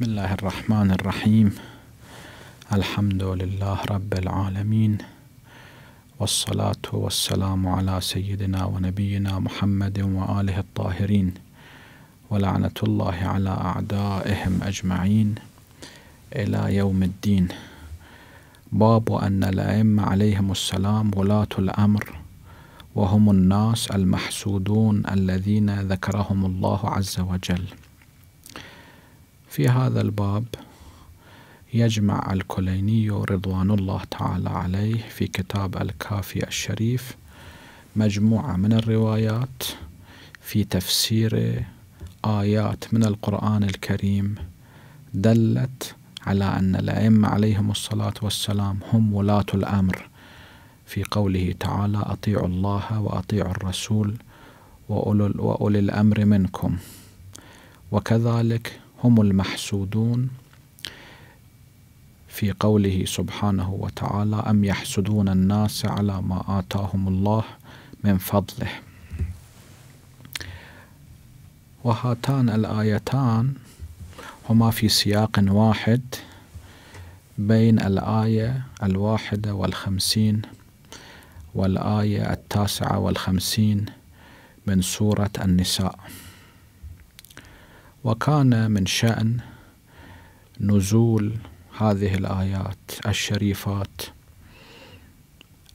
بسم الله الرحمن الرحيم الحمد لله رب العالمين والصلاة والسلام على سيدنا ونبينا محمد وآله الطاهرين ولعنة الله على أعدائهم أجمعين إلى يوم الدين باب أن الأئمة عليهم السلام ولاة الأمر وهم الناس المحسودون الذين ذكرهم الله عز وجل في هذا الباب يجمع الكليني رضوان الله تعالى عليه في كتاب الكافي الشريف مجموعة من الروايات في تفسير آيات من القرآن الكريم دلت على أن الأئمة عليهم الصلاة والسلام هم ولاة الأمر في قوله تعالى أطيعوا الله وأطيعوا الرسول وأولي الأمر منكم وكذلك هم المحسودون في قوله سبحانه وتعالى أم يحسدون الناس على ما آتاهم الله من فضله وهاتان الآيتان هما في سياق واحد بين الآية الواحدة والخمسين والآية التاسعة والخمسين من سورة النساء وكان من شأن نزول هذه الآيات الشريفات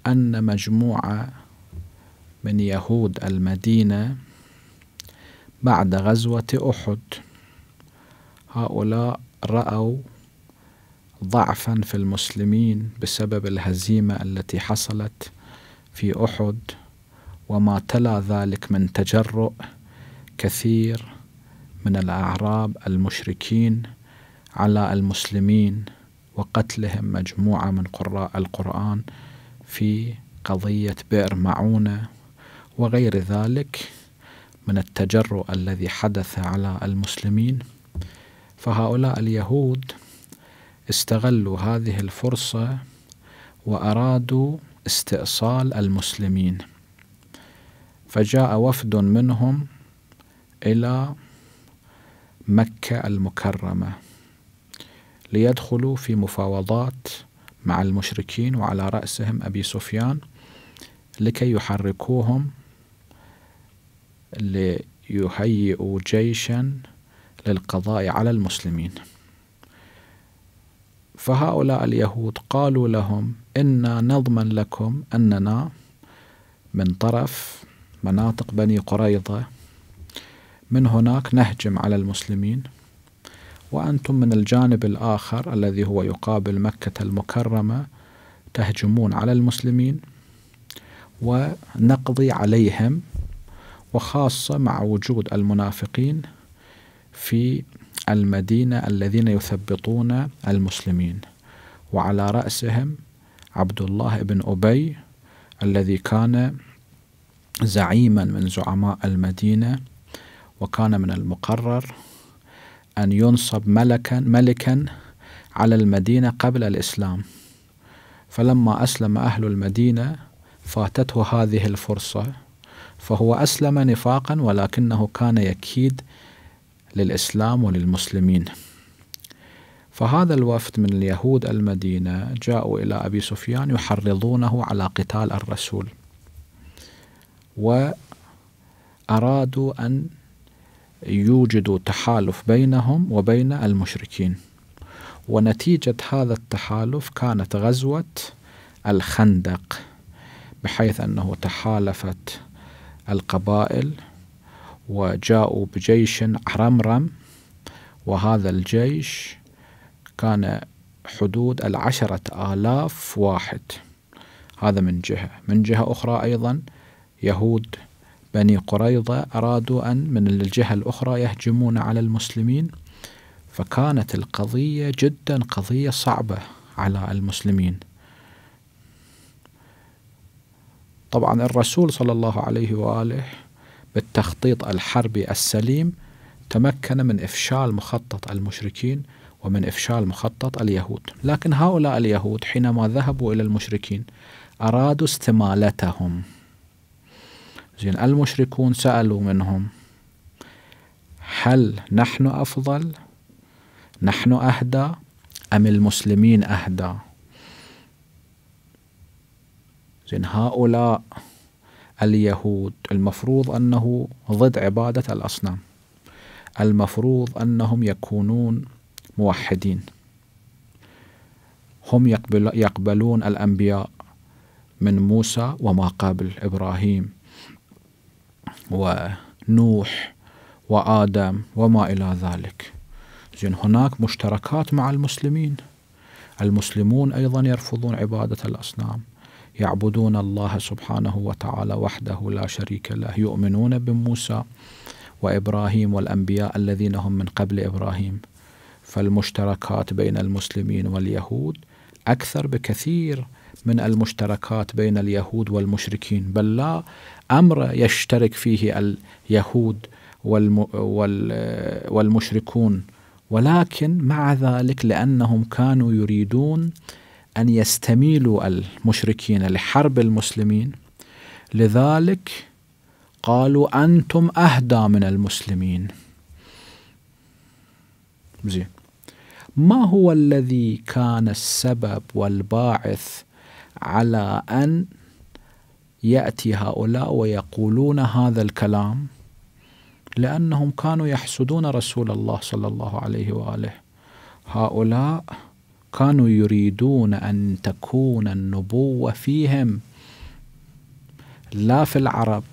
أن مجموعة من يهود المدينة بعد غزوة أحد هؤلاء رأوا ضعفا في المسلمين بسبب الهزيمة التي حصلت في أحد وما تلا ذلك من تجرؤ كثير من الأعراب المشركين على المسلمين وقتلهم مجموعة من قراء القرآن في قضية بئر معونة وغير ذلك من التجرؤ الذي حدث على المسلمين فهؤلاء اليهود استغلوا هذه الفرصة وأرادوا استئصال المسلمين فجاء وفد منهم إلى مكة المكرمة ليدخلوا في مفاوضات مع المشركين وعلى رأسهم أبي سفيان لكي يحركوهم ليهيئوا جيشا للقضاء على المسلمين فهؤلاء اليهود قالوا لهم إنا نضمن لكم أننا من طرف مناطق بني قريظة من هناك نهجم على المسلمين وأنتم من الجانب الآخر الذي هو يقابل مكة المكرمة تهجمون على المسلمين ونقضي عليهم وخاصة مع وجود المنافقين في المدينة الذين يثبطون المسلمين وعلى رأسهم عبد الله بن أبي الذي كان زعيما من زعماء المدينة وكان من المقرر أن ينصب ملكا ملكا على المدينة قبل الإسلام فلما أسلم أهل المدينة فاتته هذه الفرصة فهو أسلم نفاقا ولكنه كان يكيد للإسلام وللمسلمين فهذا الوفد من اليهود المدينة جاءوا إلى أبي سفيان يحرضونه على قتال الرسول وأرادوا أن يوجد تحالف بينهم وبين المشركين ونتيجة هذا التحالف كانت غزوة الخندق بحيث أنه تحالفت القبائل وجاءوا بجيش عرمرم وهذا الجيش كان حدود العشرة آلاف واحد هذا من جهة من جهة أخرى أيضا يهود بني قريظة أرادوا أن من الجهة الأخرى يهجمون على المسلمين فكانت القضية جدا قضية صعبة على المسلمين طبعا الرسول صلى الله عليه وآله بالتخطيط الحربي السليم تمكن من إفشال مخطط المشركين ومن إفشال مخطط اليهود لكن هؤلاء اليهود حينما ذهبوا إلى المشركين أرادوا استمالتهم زين المشركون سألوا منهم هل نحن أفضل نحن أهدى أم المسلمين أهدى زين هؤلاء اليهود المفروض أنه ضد عبادة الأصنام المفروض أنهم يكونون موحدين هم يقبل يقبلون الأنبياء من موسى وما قبل إبراهيم ونوح وآدم وما إلى ذلك زين هناك مشتركات مع المسلمين المسلمون أيضا يرفضون عبادة الأصنام يعبدون الله سبحانه وتعالى وحده لا شريك له يؤمنون بموسى وإبراهيم والأنبياء الذين هم من قبل إبراهيم فالمشتركات بين المسلمين واليهود أكثر بكثير من المشتركات بين اليهود والمشركين بل لا امر يشترك فيه اليهود والمشركون ولكن مع ذلك لانهم كانوا يريدون ان يستميلوا المشركين لحرب المسلمين لذلك قالوا انتم اهدى من المسلمين زين ما هو الذي كان السبب والباعث على أن يأتي هؤلاء ويقولون هذا الكلام لأنهم كانوا يحسدون رسول الله صلى الله عليه وآله هؤلاء كانوا يريدون أن تكون النبوة فيهم لا في العرب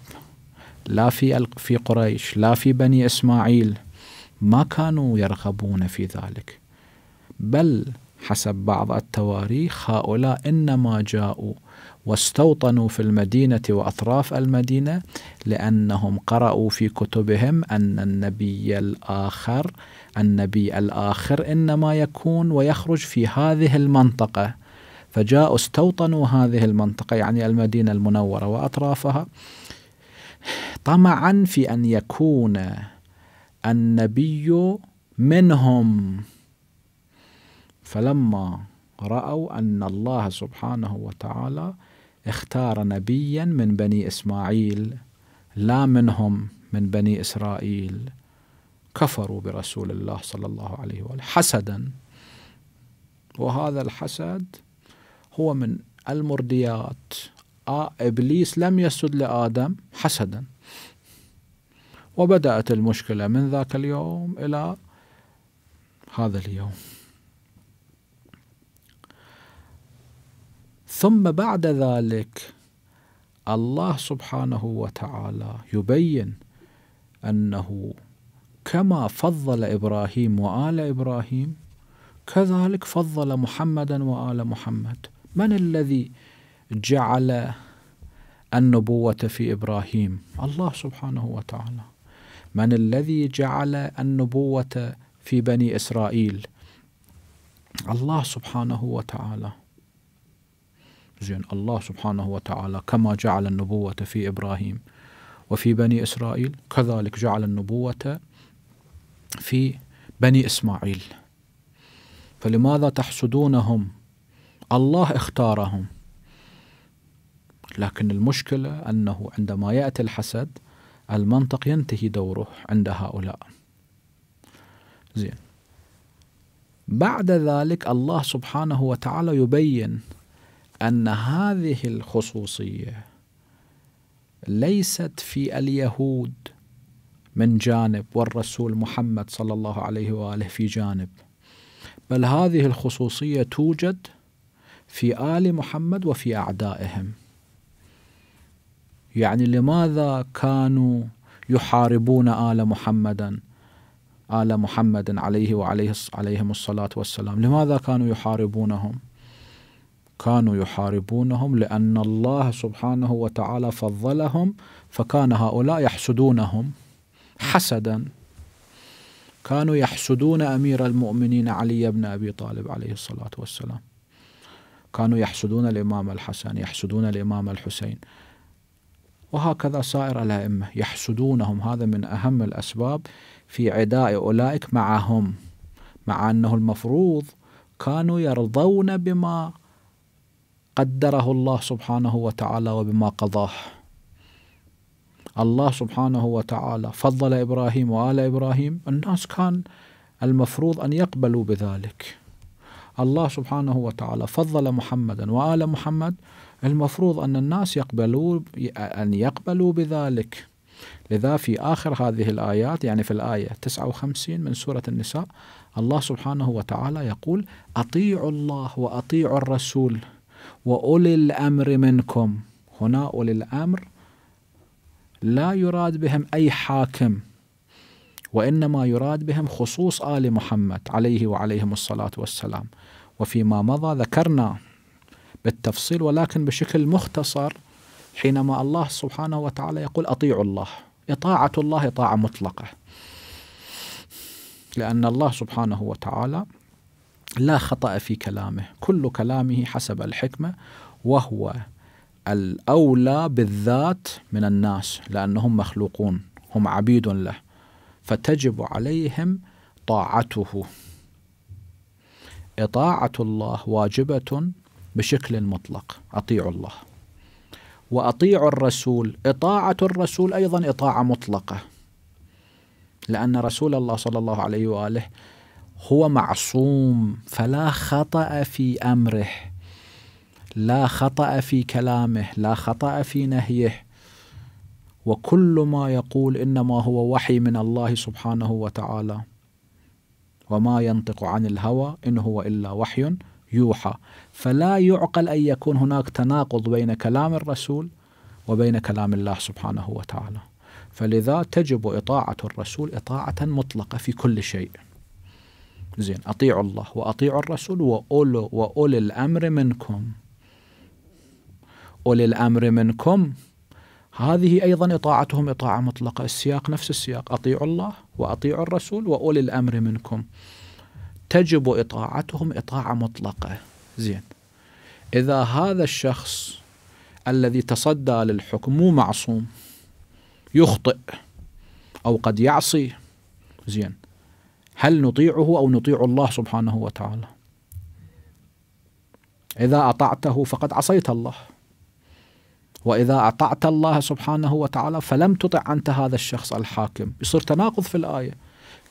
لا في في قريش لا في بني إسماعيل ما كانوا يرغبون في ذلك بل حسب بعض التواريخ هؤلاء انما جاءوا واستوطنوا في المدينه واطراف المدينه لانهم قرأوا في كتبهم ان النبي الاخر النبي الاخر انما يكون ويخرج في هذه المنطقه فجاءوا استوطنوا هذه المنطقه يعني المدينه المنوره واطرافها طمعا في ان يكون النبي منهم فلما رأوا أن الله سبحانه وتعالى اختار نبيا من بني إسماعيل لا منهم من بني إسرائيل كفروا برسول الله صلى الله عليه وآله حسدا وهذا الحسد هو من المرديات آه إبليس لم يسد لآدم حسدا وبدأت المشكلة من ذاك اليوم إلى هذا اليوم ثم بعد ذلك الله سبحانه وتعالى يبين انه كما فضل ابراهيم وال ابراهيم كذلك فضل محمدا وال محمد من الذي جعل النبوه في ابراهيم الله سبحانه وتعالى من الذي جعل النبوه في بني اسرائيل الله سبحانه وتعالى زين الله سبحانه وتعالى كما جعل النبوة في إبراهيم وفي بني إسرائيل كذلك جعل النبوة في بني إسماعيل فلماذا تحسدونهم الله اختارهم لكن المشكلة أنه عندما يأتي الحسد المنطق ينتهي دوره عند هؤلاء زين بعد ذلك الله سبحانه وتعالى يبين أن هذه الخصوصية ليست في اليهود من جانب والرسول محمد صلى الله عليه واله في جانب بل هذه الخصوصيه توجد في ال محمد وفي اعدائهم يعني لماذا كانوا يحاربون ال محمدا ال محمد عليه وعليه عليهم الصلاه والسلام لماذا كانوا يحاربونهم كانوا يحاربونهم لأن الله سبحانه وتعالى فضلهم فكان هؤلاء يحسدونهم حسدا كانوا يحسدون أمير المؤمنين علي بن أبي طالب عليه الصلاة والسلام كانوا يحسدون الإمام الحسن يحسدون الإمام الحسين وهكذا سائر الأئمة يحسدونهم هذا من أهم الأسباب في عداء أولئك معهم مع أنه المفروض كانوا يرضون بما قدره الله سبحانه وتعالى وبما قضاه الله سبحانه وتعالى فضل إبراهيم وآل إبراهيم الناس كان المفروض أن يقبلوا بذلك الله سبحانه وتعالى فضل محمدا وآل محمد المفروض أن الناس يقبلوا أن يقبلوا بذلك لذا في آخر هذه الآيات يعني في الآية 59 من سورة النساء الله سبحانه وتعالى يقول أطيعوا الله وأطيعوا الرسول وأولي الأمر منكم هنا أولي الأمر لا يراد بهم أي حاكم وإنما يراد بهم خصوص آل محمد عليه وعليهم الصلاة والسلام وفيما مضى ذكرنا بالتفصيل ولكن بشكل مختصر حينما الله سبحانه وتعالى يقول أطيعوا الله إطاعة الله إطاعة مطلقة لأن الله سبحانه وتعالى لا خطأ في كلامه كل كلامه حسب الحكمة وهو الأولى بالذات من الناس لأنهم مخلوقون هم عبيد له فتجب عليهم طاعته إطاعة الله واجبة بشكل مطلق أطيعوا الله وأطيعوا الرسول إطاعة الرسول أيضا إطاعة مطلقة لأن رسول الله صلى الله عليه وآله هو معصوم فلا خطأ في أمره لا خطأ في كلامه لا خطأ في نهيه وكل ما يقول إنما هو وحي من الله سبحانه وتعالى وما ينطق عن الهوى إن هو إلا وحي يوحى فلا يعقل أن يكون هناك تناقض بين كلام الرسول وبين كلام الله سبحانه وتعالى فلذا تجب إطاعة الرسول إطاعة مطلقة في كل شيء زين أطيعوا الله وأطيعوا الرسول وأولو وأولي الأمر منكم أولي الأمر منكم هذه أيضا إطاعتهم إطاعة مطلقة السياق نفس السياق أطيعوا الله وأطيعوا الرسول وأولي الأمر منكم تجب إطاعتهم إطاعة مطلقة زين إذا هذا الشخص الذي تصدى للحكم مو معصوم يخطئ أو قد يعصي زين هل نطيعه أو نطيع الله سبحانه وتعالى إذا أطعته فقد عصيت الله وإذا أطعت الله سبحانه وتعالى فلم تطع أنت هذا الشخص الحاكم يصير تناقض في الآية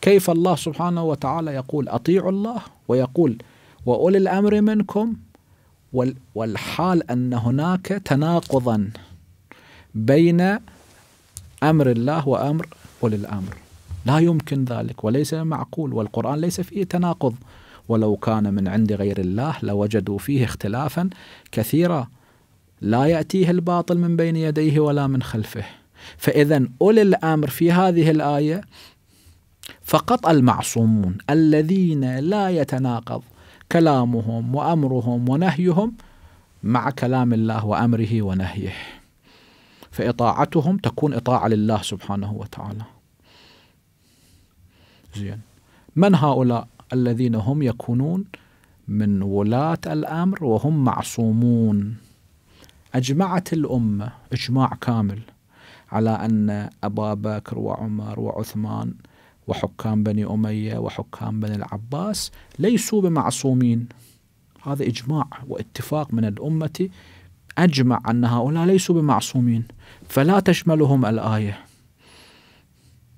كيف الله سبحانه وتعالى يقول أطيعوا الله ويقول وأولي الأمر منكم والحال أن هناك تناقضا بين أمر الله وأمر أولي الأمر لا يمكن ذلك وليس معقول والقرآن ليس فيه تناقض ولو كان من عند غير الله لوجدوا فيه اختلافا كثيرا لا يأتيه الباطل من بين يديه ولا من خلفه فإذا أولي الأمر في هذه الآية فقط المعصومون الذين لا يتناقض كلامهم وأمرهم ونهيهم مع كلام الله وأمره ونهيه فإطاعتهم تكون إطاعة لله سبحانه وتعالى زين من هؤلاء الذين هم يكونون من ولاة الأمر وهم معصومون أجمعت الأمة إجماع كامل على أن أبا بكر وعمر وعثمان وحكام بني أمية وحكام بني العباس ليسوا بمعصومين هذا إجماع واتفاق من الأمة أجمع أن هؤلاء ليسوا بمعصومين فلا تشملهم الآية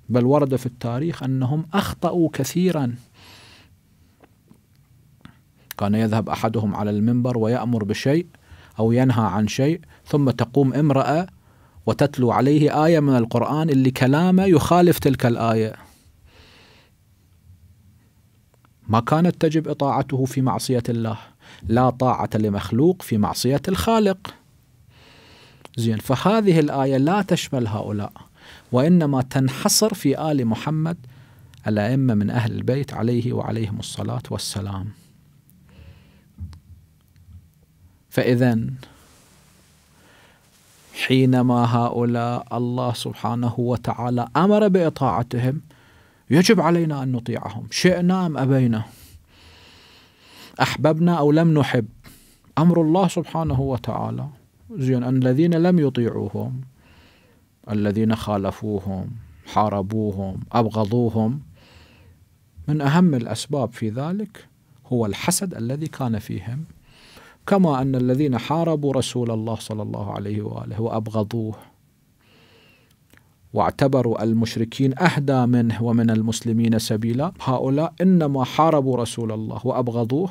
بل ورد في التاريخ أنهم أخطأوا كثيرا كان يذهب أحدهم على المنبر ويأمر بشيء أو ينهى عن شيء ثم تقوم امرأة وتتلو عليه آية من القرآن اللي كلامه يخالف تلك الآية ما كانت تجب إطاعته في معصية الله لا طاعة لمخلوق في معصية الخالق زين فهذه الآية لا تشمل هؤلاء وإنما تنحصر في آل محمد الأئمة من أهل البيت عليه وعليهم الصلاة والسلام فإذا حينما هؤلاء الله سبحانه وتعالى أمر بإطاعتهم يجب علينا أن نطيعهم شئنا أم أبينا أحببنا أو لم نحب أمر الله سبحانه وتعالى زين الذين لم يطيعوهم الذين خالفوهم حاربوهم أبغضوهم من أهم الأسباب في ذلك هو الحسد الذي كان فيهم كما أن الذين حاربوا رسول الله صلى الله عليه وآله وأبغضوه واعتبروا المشركين أهدى منه ومن المسلمين سبيلا هؤلاء إنما حاربوا رسول الله وأبغضوه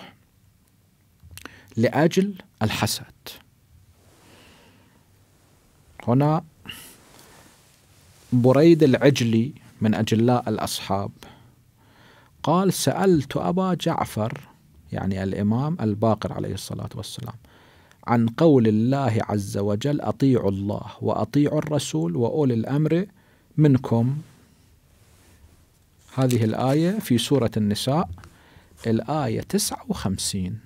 لأجل الحسد هنا بريد العجلي من أجلاء الأصحاب قال سألت أبا جعفر يعني الإمام الباقر عليه الصلاة والسلام عن قول الله عز وجل أطيعوا الله وأطيعوا الرسول وأولي الأمر منكم هذه الآية في سورة النساء الآية 59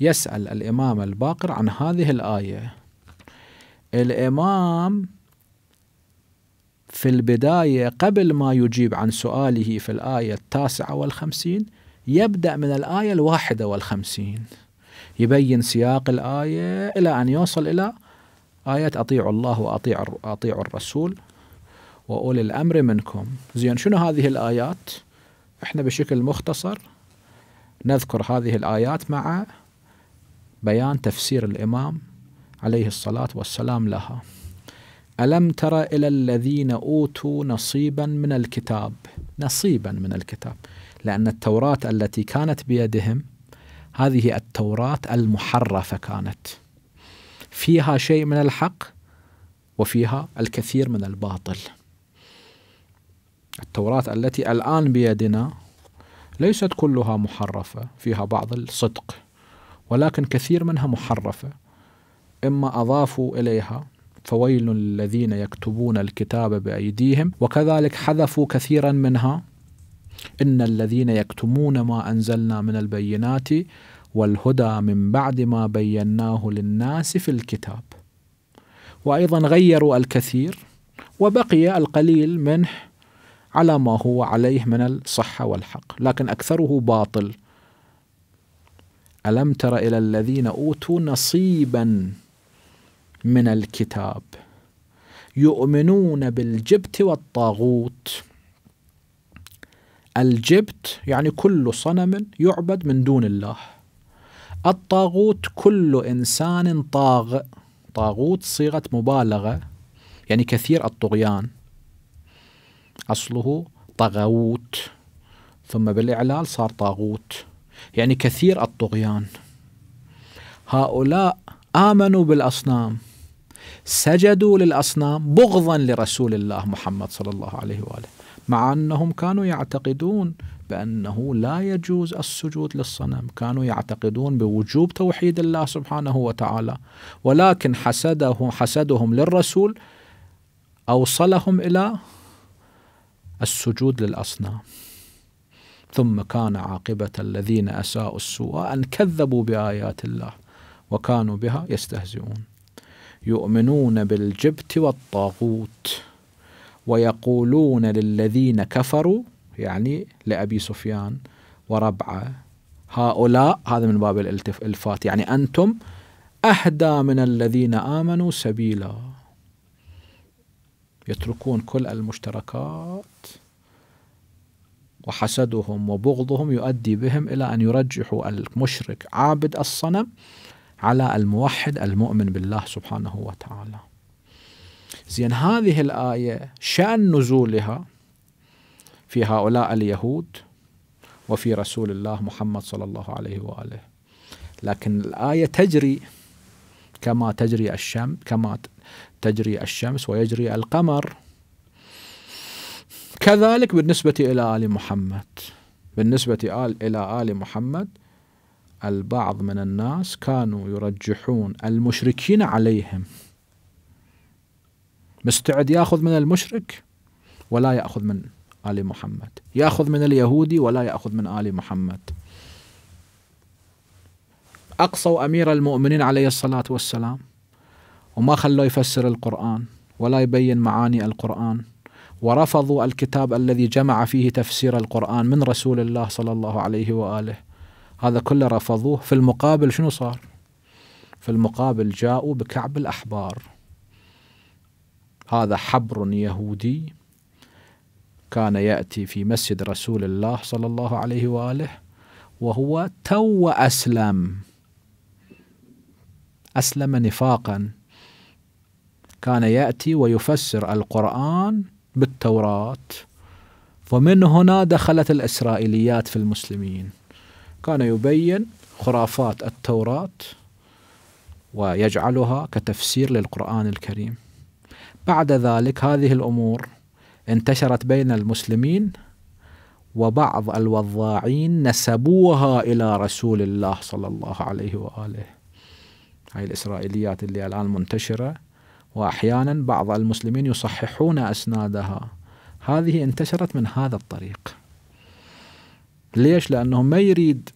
يسأل الإمام الباقر عن هذه الآية الإمام في البداية قبل ما يجيب عن سؤاله في الآية التاسعة والخمسين يبدأ من الآية الواحدة والخمسين يبين سياق الآية إلى أن يوصل إلى آية أطيعوا الله وأطيعوا أطيعوا الرسول وأولي الأمر منكم زين شنو هذه الآيات إحنا بشكل مختصر نذكر هذه الآيات مع بيان تفسير الإمام عليه الصلاة والسلام لها ألم تر إلى الذين أوتوا نصيبا من الكتاب نصيبا من الكتاب لأن التوراة التي كانت بيدهم هذه التوراة المحرفة كانت فيها شيء من الحق وفيها الكثير من الباطل التوراة التي الآن بيدنا ليست كلها محرفة فيها بعض الصدق ولكن كثير منها محرفة إما أضافوا إليها فويل الذين يكتبون الكتاب بأيديهم وكذلك حذفوا كثيرا منها إن الذين يكتمون ما أنزلنا من البينات والهدى من بعد ما بيناه للناس في الكتاب وأيضا غيروا الكثير وبقي القليل منه على ما هو عليه من الصحة والحق لكن أكثره باطل ألم تر إلى الذين أوتوا نصيبا من الكتاب يؤمنون بالجبت والطاغوت الجبت يعني كل صنم يعبد من دون الله الطاغوت كل انسان طاغ طاغوت صيغه مبالغه يعني كثير الطغيان اصله طغوت ثم بالاعلال صار طاغوت يعني كثير الطغيان هؤلاء امنوا بالاصنام سجدوا للأصنام بغضا لرسول الله محمد صلى الله عليه وآله مع أنهم كانوا يعتقدون بأنه لا يجوز السجود للصنم كانوا يعتقدون بوجوب توحيد الله سبحانه وتعالى ولكن حسده حسدهم للرسول أوصلهم إلى السجود للأصنام ثم كان عاقبة الذين أساءوا السوء أن كذبوا بآيات الله وكانوا بها يستهزئون يؤمنون بالجبت والطاغوت ويقولون للذين كفروا يعني لأبي سفيان وربعة هؤلاء هذا من باب الإلفات يعني أنتم أهدى من الذين آمنوا سبيلا يتركون كل المشتركات وحسدهم وبغضهم يؤدي بهم إلى أن يرجحوا المشرك عابد الصنم على الموحد المؤمن بالله سبحانه وتعالى زين هذه الآية شأن نزولها في هؤلاء اليهود وفي رسول الله محمد صلى الله عليه وآله لكن الآية تجري كما تجري الشمس كما تجري الشمس ويجري القمر كذلك بالنسبة إلى آل محمد بالنسبة آل إلى آل محمد البعض من الناس كانوا يرجحون المشركين عليهم مستعد ياخذ من المشرك ولا ياخذ من ال محمد ياخذ من اليهودي ولا ياخذ من ال محمد اقصوا امير المؤمنين عليه الصلاه والسلام وما خلوا يفسر القران ولا يبين معاني القران ورفضوا الكتاب الذي جمع فيه تفسير القران من رسول الله صلى الله عليه واله هذا كله رفضوه في المقابل شنو صار في المقابل جاءوا بكعب الأحبار هذا حبر يهودي كان يأتي في مسجد رسول الله صلى الله عليه وآله وهو تو أسلم أسلم نفاقا كان يأتي ويفسر القرآن بالتوراة ومن هنا دخلت الإسرائيليات في المسلمين كان يبين خرافات التوراة ويجعلها كتفسير للقرآن الكريم بعد ذلك هذه الأمور انتشرت بين المسلمين وبعض الوضاعين نسبوها إلى رسول الله صلى الله عليه وآله هاي الإسرائيليات اللي الآن منتشرة وأحيانا بعض المسلمين يصححون أسنادها هذه انتشرت من هذا الطريق ليش؟ لأنه ما يريد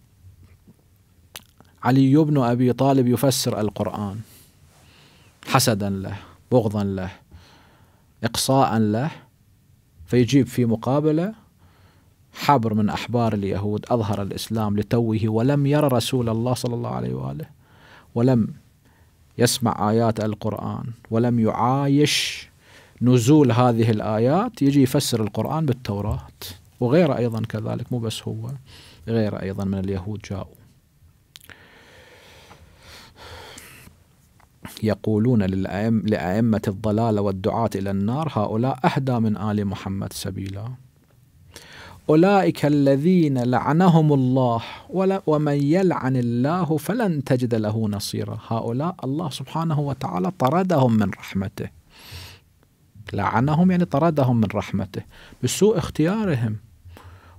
علي بن ابي طالب يفسر القران حسدا له بغضا له اقصاء له فيجيب في مقابله حبر من احبار اليهود اظهر الاسلام لتوه ولم يرى رسول الله صلى الله عليه واله ولم يسمع ايات القران ولم يعايش نزول هذه الايات يجي يفسر القران بالتوراه وغيره ايضا كذلك مو بس هو غيره ايضا من اليهود جاءوا يقولون لأئمة الضلال والدعاة إلى النار هؤلاء أهدى من آل محمد سبيلا أولئك الذين لعنهم الله ومن يلعن الله فلن تجد له نصيرا هؤلاء الله سبحانه وتعالى طردهم من رحمته لعنهم يعني طردهم من رحمته بسوء اختيارهم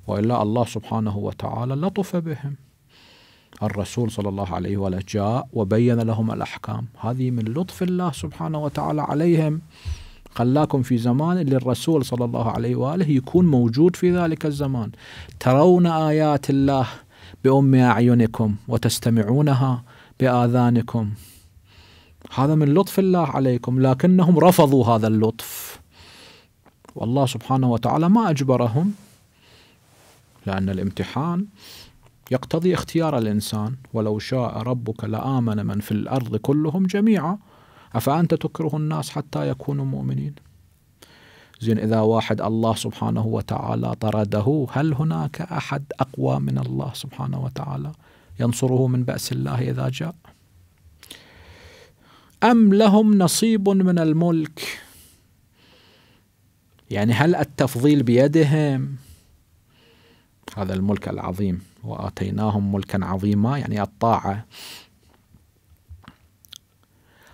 وإلا الله سبحانه وتعالى لطف بهم الرسول صلى الله عليه وآله جاء وبين لهم الأحكام هذه من لطف الله سبحانه وتعالى عليهم خلاكم في زمان اللي الرسول صلى الله عليه وآله يكون موجود في ذلك الزمان ترون آيات الله بأم أعينكم وتستمعونها بآذانكم هذا من لطف الله عليكم لكنهم رفضوا هذا اللطف والله سبحانه وتعالى ما أجبرهم لأن الامتحان يقتضي اختيار الإنسان ولو شاء ربك لآمن من في الأرض كلهم جميعا أفأنت تكره الناس حتى يكونوا مؤمنين زين إذا واحد الله سبحانه وتعالى طرده هل هناك أحد أقوى من الله سبحانه وتعالى ينصره من بأس الله إذا جاء أم لهم نصيب من الملك يعني هل التفضيل بيدهم هذا الملك العظيم وآتيناهم ملكا عظيما يعني الطاعة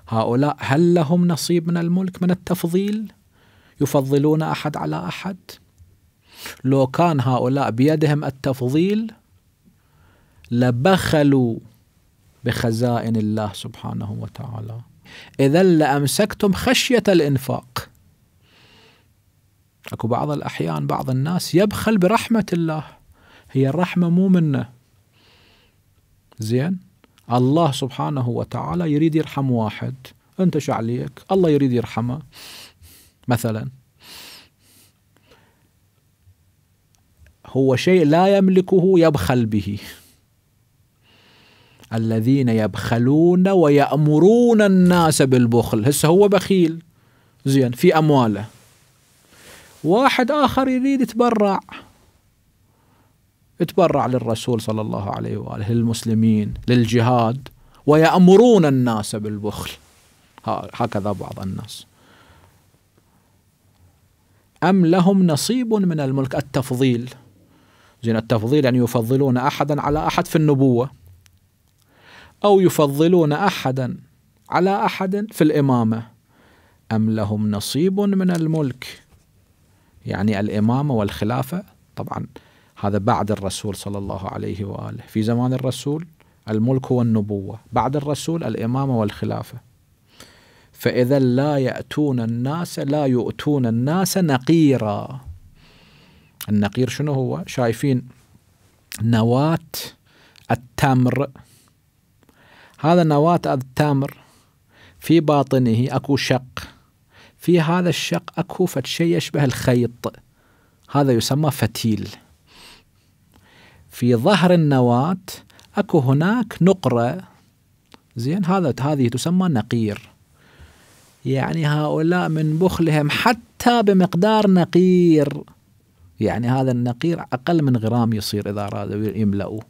هؤلاء هل لهم نصيب من الملك من التفضيل يفضلون أحد على أحد لو كان هؤلاء بيدهم التفضيل لبخلوا بخزائن الله سبحانه وتعالى إذا لأمسكتم خشية الإنفاق أكو بعض الأحيان بعض الناس يبخل برحمة الله هي الرحمة مو منا زين الله سبحانه وتعالى يريد يرحم واحد انت شو عليك الله يريد يرحمه مثلا هو شيء لا يملكه يبخل به الذين يبخلون ويأمرون الناس بالبخل هسه هو بخيل زين في أمواله واحد آخر يريد يتبرع يتبرع للرسول صلى الله عليه واله للمسلمين للجهاد ويأمرون الناس بالبخل هكذا بعض الناس أم لهم نصيب من الملك التفضيل زين التفضيل أن يعني يفضلون أحدا على أحد في النبوة أو يفضلون أحدا على أحد في الإمامة أم لهم نصيب من الملك يعني الإمامة والخلافة طبعا هذا بعد الرسول صلى الله عليه واله في زمان الرسول الملك والنبوه بعد الرسول الامامه والخلافه فاذا لا ياتون الناس لا يؤتون الناس نقيرا النقير شنو هو شايفين نواه التمر هذا نواه التمر في باطنه اكو شق في هذا الشق اكو فتشي يشبه الخيط هذا يسمى فتيل في ظهر النواة اكو هناك نقرة زين هذا هذه تسمى نقير يعني هؤلاء من بخلهم حتى بمقدار نقير يعني هذا النقير أقل من غرام يصير إذا أرادوا يملؤوه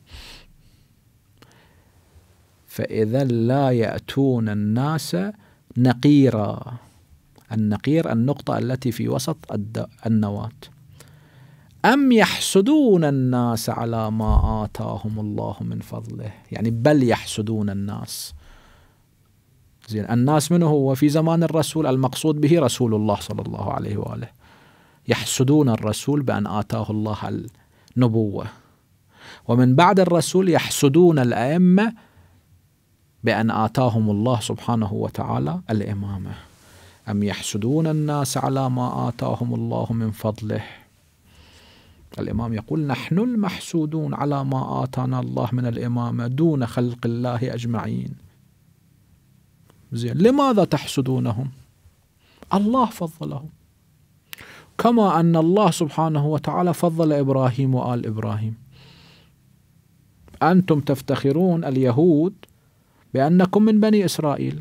فإذا لا يأتون الناس نقيرا النقير النقطة التي في وسط النواة أم يحسدون الناس على ما آتاهم الله من فضله يعني بل يحسدون الناس زين الناس من هو في زمان الرسول المقصود به رسول الله صلى الله عليه وآله يحسدون الرسول بأن آتاه الله النبوة ومن بعد الرسول يحسدون الأئمة بأن آتاهم الله سبحانه وتعالى الإمامة أم يحسدون الناس على ما آتاهم الله من فضله الإمام يقول نحن المحسودون على ما آتانا الله من الإمامة دون خلق الله أجمعين زين لماذا تحسدونهم الله فضلهم كما أن الله سبحانه وتعالى فضل إبراهيم وآل إبراهيم أنتم تفتخرون اليهود بأنكم من بني إسرائيل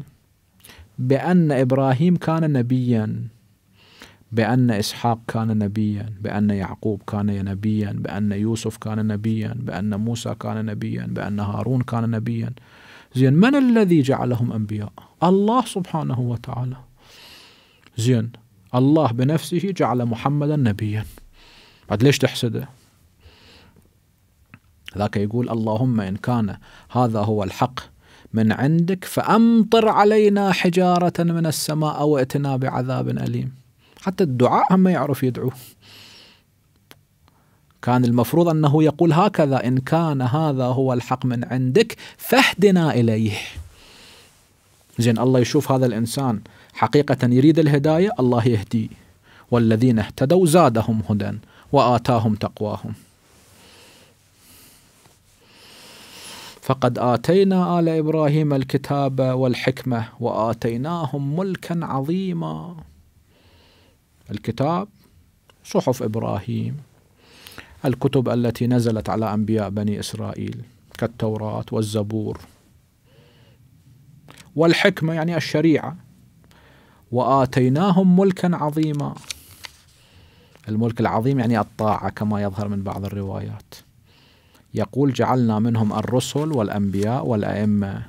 بأن إبراهيم كان نبياً بأن إسحاق كان نبيا بأن يعقوب كان نبيا بأن يوسف كان نبيا بأن موسى كان نبيا بأن هارون كان نبيا زين من الذي جعلهم أنبياء الله سبحانه وتعالى زين الله بنفسه جعل محمدا نبيا بعد ليش تحسده ذاك يقول اللهم إن كان هذا هو الحق من عندك فأمطر علينا حجارة من السماء واتنا بعذاب أليم حتى الدعاء هم ما يعرف يدعو كان المفروض أنه يقول هكذا إن كان هذا هو الحق من عندك فاهدنا إليه زين الله يشوف هذا الإنسان حقيقة يريد الهداية الله يهديه والذين اهتدوا زادهم هدى وآتاهم تقواهم فقد آتينا آل إبراهيم الكتاب والحكمة وآتيناهم ملكا عظيما الكتاب صحف إبراهيم الكتب التي نزلت على أنبياء بني إسرائيل كالتوراة والزبور والحكمة يعني الشريعة وآتيناهم ملكا عظيما الملك العظيم يعني الطاعة كما يظهر من بعض الروايات يقول جعلنا منهم الرسل والأنبياء والأئمة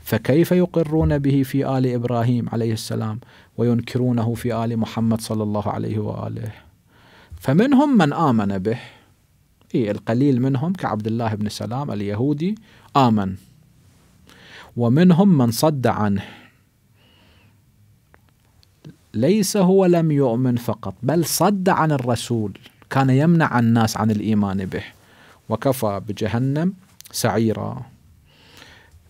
فكيف يقرون به في آل إبراهيم عليه السلام وينكرونه في آل محمد صلى الله عليه وآله فمنهم من آمن به إيه القليل منهم كعبد الله بن سلام اليهودي آمن ومنهم من صد عنه ليس هو لم يؤمن فقط بل صد عن الرسول كان يمنع الناس عن الإيمان به وكفى بجهنم سعيرا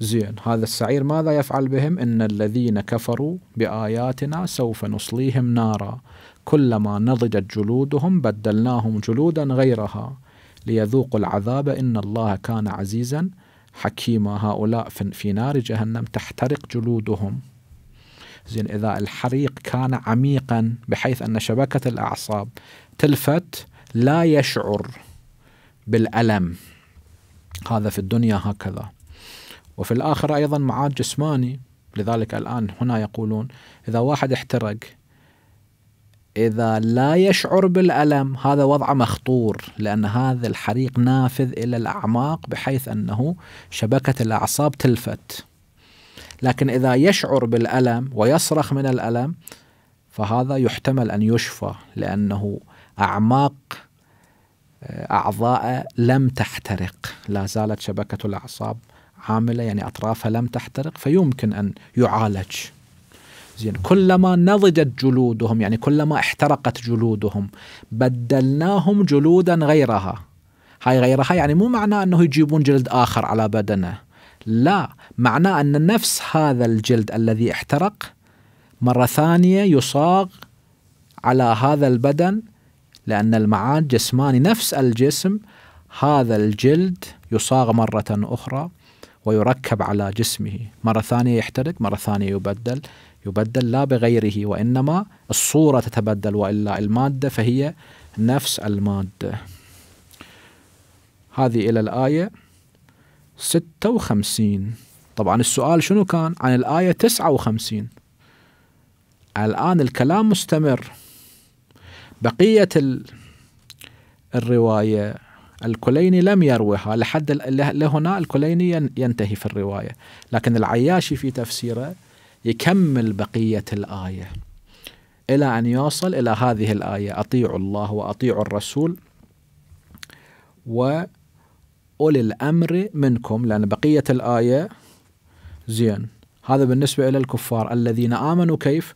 زين هذا السعير ماذا يفعل بهم إن الذين كفروا بآياتنا سوف نصليهم نارا كلما نضجت جلودهم بدلناهم جلودا غيرها ليذوقوا العذاب إن الله كان عزيزا حكيما هؤلاء في نار جهنم تحترق جلودهم زين إذا الحريق كان عميقا بحيث أن شبكة الأعصاب تلفت لا يشعر بالألم هذا في الدنيا هكذا وفي الآخر أيضا معاد جسماني لذلك الآن هنا يقولون إذا واحد احترق إذا لا يشعر بالألم هذا وضعه مخطور لأن هذا الحريق نافذ إلى الأعماق بحيث أنه شبكة الأعصاب تلفت لكن إذا يشعر بالألم ويصرخ من الألم فهذا يحتمل أن يشفى لأنه أعماق آه، أعضاء لم تحترق لا زالت شبكة الأعصاب عامله يعني اطرافها لم تحترق فيمكن ان يعالج. زين كلما نضجت جلودهم يعني كلما احترقت جلودهم بدلناهم جلودا غيرها. هاي غيرها يعني مو معناه انه يجيبون جلد اخر على بدنه. لا، معناه ان نفس هذا الجلد الذي احترق مره ثانيه يصاغ على هذا البدن لأن المعاد جسماني نفس الجسم هذا الجلد يصاغ مرة أخرى ويركب على جسمه مرة ثانية يحترق مرة ثانية يبدل يبدل لا بغيره وإنما الصورة تتبدل وإلا المادة فهي نفس المادة هذه إلى الآية 56 طبعا السؤال شنو كان عن الآية 59 الآن الكلام مستمر بقية الرواية الكليني لم يروها لحد لهنا الكليني ينتهي في الرواية لكن العياشي في تفسيره يكمل بقية الآية إلى أن يوصل إلى هذه الآية أطيعوا الله وأطيعوا الرسول وأولي الأمر منكم لأن بقية الآية زين هذا بالنسبة إلى الكفار الذين آمنوا كيف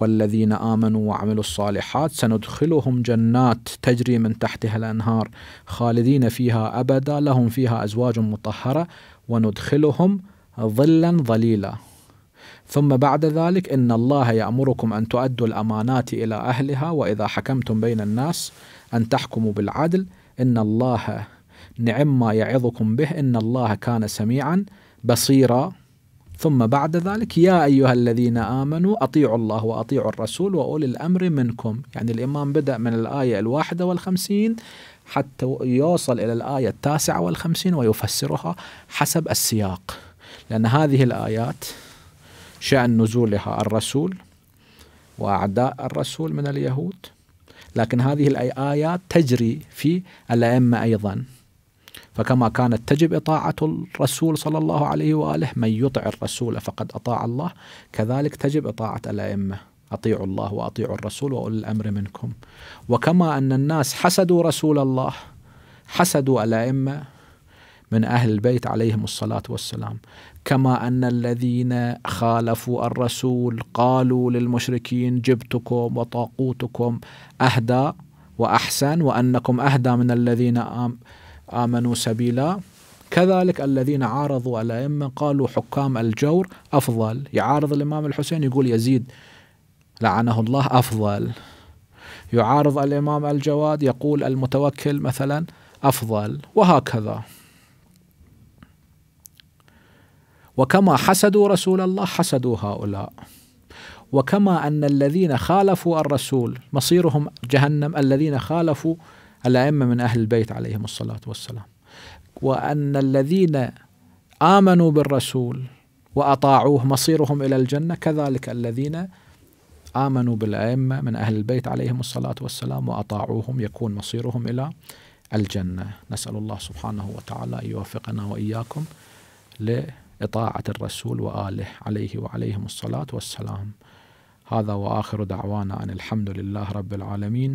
والذين امنوا وعملوا الصالحات سندخلهم جنات تجري من تحتها الانهار خالدين فيها ابدا لهم فيها ازواج مطهره وندخلهم ظلا ظليلا ثم بعد ذلك ان الله يامركم ان تؤدوا الامانات الى اهلها واذا حكمتم بين الناس ان تحكموا بالعدل ان الله نعم ما يعظكم به ان الله كان سميعا بصيرا ثم بعد ذلك يا أيها الذين آمنوا أطيعوا الله وأطيعوا الرسول وأولي الأمر منكم يعني الإمام بدأ من الآية الواحدة والخمسين حتى يوصل إلى الآية التاسعة والخمسين ويفسرها حسب السياق لأن هذه الآيات شأن نزولها الرسول وأعداء الرسول من اليهود لكن هذه الآيات تجري في الأئمة أيضا فكما كانت تجب إطاعة الرسول صلى الله عليه وآله من يطع الرسول فقد أطاع الله كذلك تجب إطاعة الأئمة أطيعوا الله وأطيعوا الرسول وأولي الأمر منكم وكما أن الناس حسدوا رسول الله حسدوا الأئمة من أهل البيت عليهم الصلاة والسلام كما أن الذين خالفوا الرسول قالوا للمشركين جبتكم وطاقوتكم أهدى وأحسن وأنكم أهدى من الذين آمنوا آمنوا سبيلا كذلك الذين عارضوا الأئمة قالوا حكام الجور أفضل يعارض الإمام الحسين يقول يزيد لعنه الله أفضل يعارض الإمام الجواد يقول المتوكل مثلا أفضل وهكذا وكما حسدوا رسول الله حسدوا هؤلاء وكما أن الذين خالفوا الرسول مصيرهم جهنم الذين خالفوا الأئمة من أهل البيت عليهم الصلاة والسلام وأن الذين آمنوا بالرسول وأطاعوه مصيرهم إلى الجنة كذلك الذين آمنوا بالأئمة من أهل البيت عليهم الصلاة والسلام وأطاعوهم يكون مصيرهم إلى الجنة نسأل الله سبحانه وتعالى أن يوفقنا وإياكم لإطاعة الرسول وآله عليه وعليهم الصلاة والسلام هذا وآخر دعوانا أن الحمد لله رب العالمين